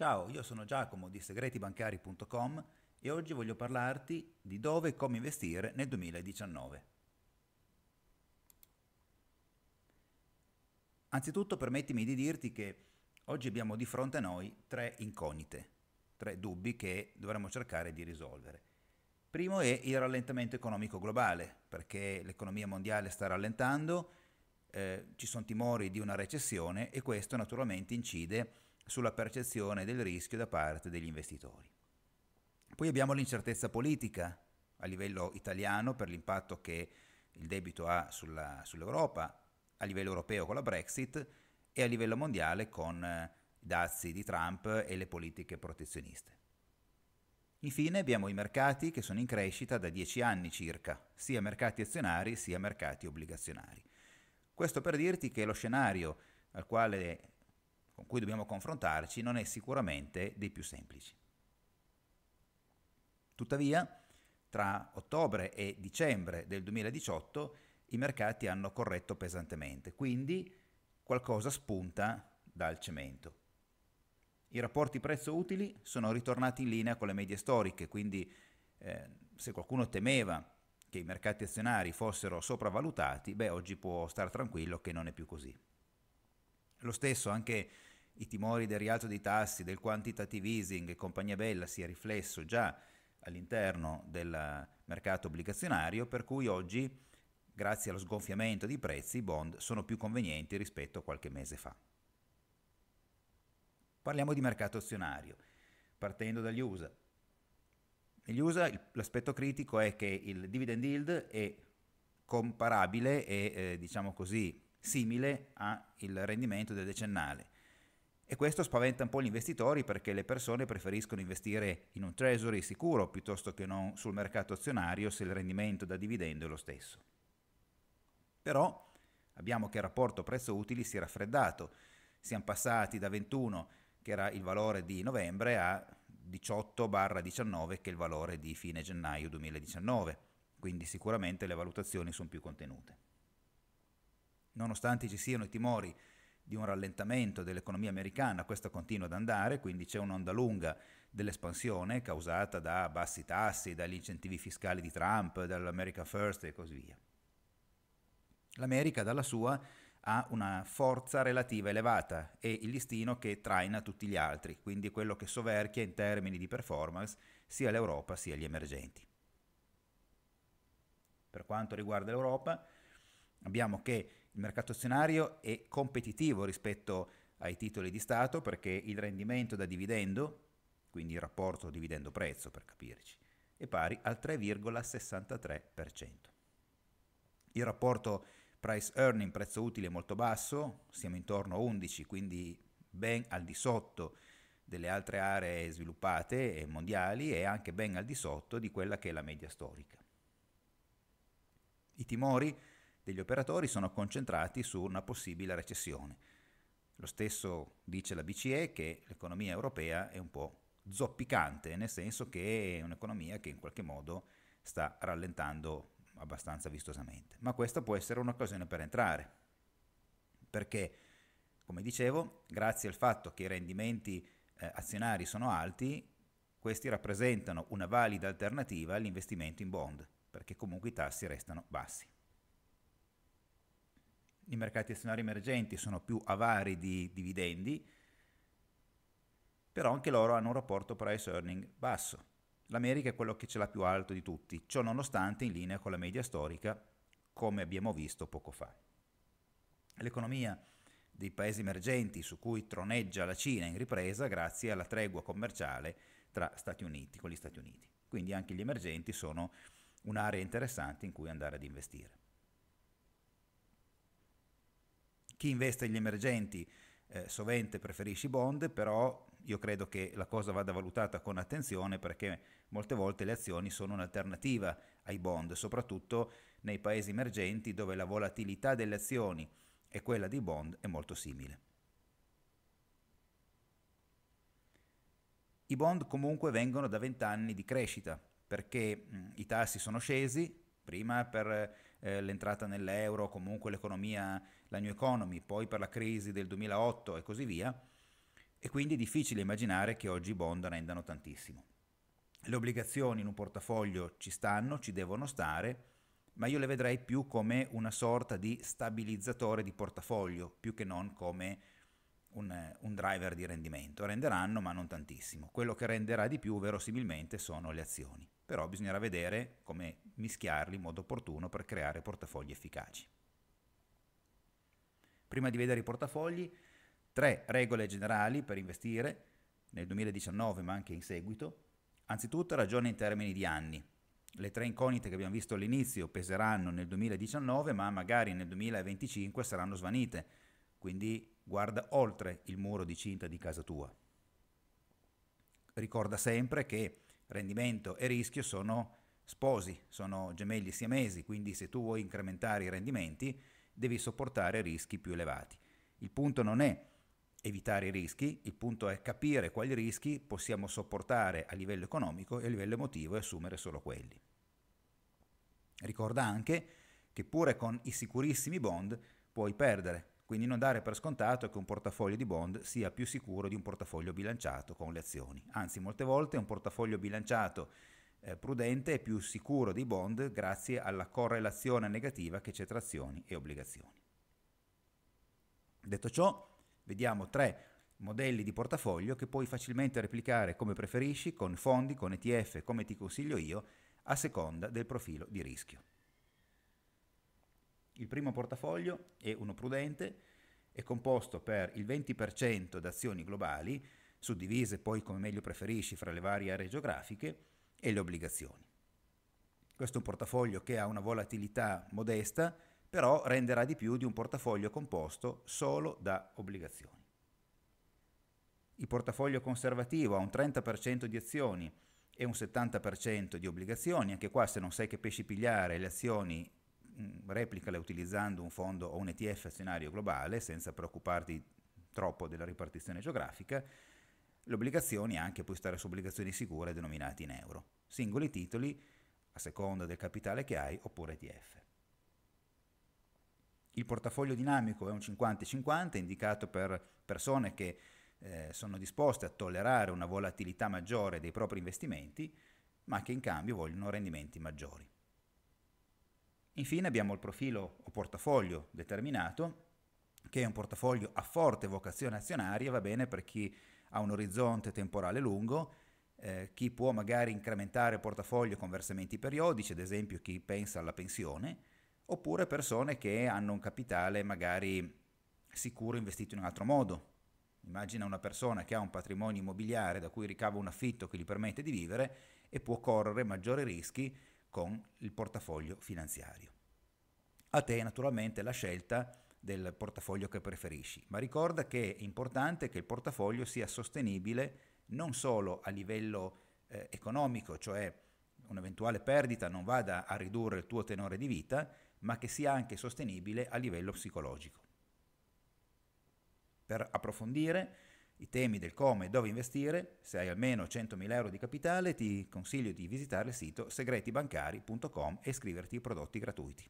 Ciao, io sono Giacomo di segretibancari.com e oggi voglio parlarti di dove e come investire nel 2019. Anzitutto permettimi di dirti che oggi abbiamo di fronte a noi tre incognite, tre dubbi che dovremmo cercare di risolvere. Primo è il rallentamento economico globale, perché l'economia mondiale sta rallentando, eh, ci sono timori di una recessione e questo naturalmente incide sulla percezione del rischio da parte degli investitori. Poi abbiamo l'incertezza politica a livello italiano per l'impatto che il debito ha sulla, sull'Europa, a livello europeo con la Brexit e a livello mondiale con eh, i dazi di Trump e le politiche protezioniste. Infine abbiamo i mercati che sono in crescita da dieci anni circa, sia mercati azionari sia mercati obbligazionari. Questo per dirti che lo scenario al quale con cui dobbiamo confrontarci non è sicuramente dei più semplici. Tuttavia, tra ottobre e dicembre del 2018 i mercati hanno corretto pesantemente, quindi qualcosa spunta dal cemento. I rapporti prezzo utili sono ritornati in linea con le medie storiche, quindi eh, se qualcuno temeva che i mercati azionari fossero sopravvalutati, beh oggi può star tranquillo che non è più così. Lo stesso anche i timori del rialzo dei tassi, del quantitative easing e compagnia bella sia riflesso già all'interno del mercato obbligazionario, per cui oggi, grazie allo sgonfiamento dei prezzi, i bond sono più convenienti rispetto a qualche mese fa. Parliamo di mercato azionario, partendo dagli USA. Negli USA l'aspetto critico è che il dividend yield è comparabile e, eh, diciamo così, simile al rendimento del decennale e questo spaventa un po' gli investitori perché le persone preferiscono investire in un treasury sicuro piuttosto che non sul mercato azionario se il rendimento da dividendo è lo stesso. Però abbiamo che il rapporto prezzo-utili si è raffreddato, siamo passati da 21 che era il valore di novembre a 18-19 che è il valore di fine gennaio 2019, quindi sicuramente le valutazioni sono più contenute. Nonostante ci siano i timori di un rallentamento dell'economia americana, questa continua ad andare, quindi c'è un'onda lunga dell'espansione causata da bassi tassi, dagli incentivi fiscali di Trump, dall'America First e così via. L'America dalla sua ha una forza relativa elevata e il listino che traina tutti gli altri, quindi quello che soverchia in termini di performance sia l'Europa sia gli emergenti. Per quanto riguarda l'Europa, abbiamo che il mercato azionario è competitivo rispetto ai titoli di Stato perché il rendimento da dividendo, quindi il rapporto dividendo-prezzo per capirci, è pari al 3,63%. Il rapporto price earning, prezzo utile, è molto basso, siamo intorno a 11, quindi ben al di sotto delle altre aree sviluppate e mondiali e anche ben al di sotto di quella che è la media storica. I timori degli operatori sono concentrati su una possibile recessione. Lo stesso dice la BCE che l'economia europea è un po' zoppicante, nel senso che è un'economia che in qualche modo sta rallentando abbastanza vistosamente. Ma questa può essere un'occasione per entrare, perché, come dicevo, grazie al fatto che i rendimenti eh, azionari sono alti, questi rappresentano una valida alternativa all'investimento in bond, perché comunque i tassi restano bassi i mercati azionari emergenti sono più avari di dividendi, però anche loro hanno un rapporto price earning basso. L'America è quello che ce l'ha più alto di tutti, ciò nonostante in linea con la media storica, come abbiamo visto poco fa. L'economia dei paesi emergenti su cui troneggia la Cina in ripresa grazie alla tregua commerciale tra Stati Uniti con gli Stati Uniti. Quindi anche gli emergenti sono un'area interessante in cui andare ad investire. Chi investe negli emergenti eh, sovente preferisce i bond, però io credo che la cosa vada valutata con attenzione perché molte volte le azioni sono un'alternativa ai bond, soprattutto nei paesi emergenti dove la volatilità delle azioni e quella dei bond è molto simile. I bond comunque vengono da vent'anni di crescita perché i tassi sono scesi, prima per eh, l'entrata nell'euro, comunque l'economia, la new economy, poi per la crisi del 2008 e così via, e quindi è difficile immaginare che oggi i bond rendano tantissimo. Le obbligazioni in un portafoglio ci stanno, ci devono stare, ma io le vedrei più come una sorta di stabilizzatore di portafoglio, più che non come un, un, driver di rendimento. Renderanno, ma non tantissimo. Quello che renderà di più verosimilmente sono le azioni però bisognerà vedere come mischiarli in modo opportuno per creare portafogli efficaci. Prima di vedere i portafogli, tre regole generali per investire nel 2019 ma anche in seguito. Anzitutto ragione in termini di anni. Le tre incognite che abbiamo visto all'inizio peseranno nel 2019 ma magari nel 2025 saranno svanite, quindi guarda oltre il muro di cinta di casa tua. Ricorda sempre che rendimento e rischio sono sposi, sono gemelli siamesi, quindi se tu vuoi incrementare i rendimenti devi sopportare rischi più elevati. Il punto non è evitare i rischi, il punto è capire quali rischi possiamo sopportare a livello economico e a livello emotivo e assumere solo quelli. Ricorda anche che pure con i sicurissimi bond puoi perdere quindi non dare per scontato che un portafoglio di bond sia più sicuro di un portafoglio bilanciato con le azioni. Anzi, molte volte un portafoglio bilanciato eh, prudente è più sicuro dei bond grazie alla correlazione negativa che c'è tra azioni e obbligazioni. Detto ciò, vediamo tre modelli di portafoglio che puoi facilmente replicare come preferisci con fondi, con ETF, come ti consiglio io, a seconda del profilo di rischio. Il primo portafoglio è uno prudente, è composto per il 20% da azioni globali, suddivise poi come meglio preferisci fra le varie aree geografiche, e le obbligazioni. Questo è un portafoglio che ha una volatilità modesta, però renderà di più di un portafoglio composto solo da obbligazioni. Il portafoglio conservativo ha un 30% di azioni e un 70% di obbligazioni, anche qua se non sai che pesci pigliare le azioni Mm, replicala utilizzando un fondo o un ETF azionario globale senza preoccuparti troppo della ripartizione geografica, le obbligazioni anche puoi stare su obbligazioni sicure denominate in euro, singoli titoli a seconda del capitale che hai oppure ETF. Il portafoglio dinamico è un 50-50 indicato per persone che eh, sono disposte a tollerare una volatilità maggiore dei propri investimenti, ma che in cambio vogliono rendimenti maggiori. Infine abbiamo il profilo o portafoglio determinato, che è un portafoglio a forte vocazione azionaria, va bene per chi ha un orizzonte temporale lungo, eh, chi può magari incrementare il portafoglio con versamenti periodici, ad esempio chi pensa alla pensione, oppure persone che hanno un capitale magari sicuro investito in un altro modo. Immagina una persona che ha un patrimonio immobiliare da cui ricava un affitto che gli permette di vivere e può correre maggiori rischi con il portafoglio finanziario. A te naturalmente la scelta del portafoglio che preferisci, ma ricorda che è importante che il portafoglio sia sostenibile non solo a livello eh, economico, cioè un'eventuale perdita non vada a ridurre il tuo tenore di vita, ma che sia anche sostenibile a livello psicologico. Per approfondire i temi del come e dove investire, se hai almeno 100.000 euro di capitale ti consiglio di visitare il sito segretibancari.com e iscriverti ai prodotti gratuiti.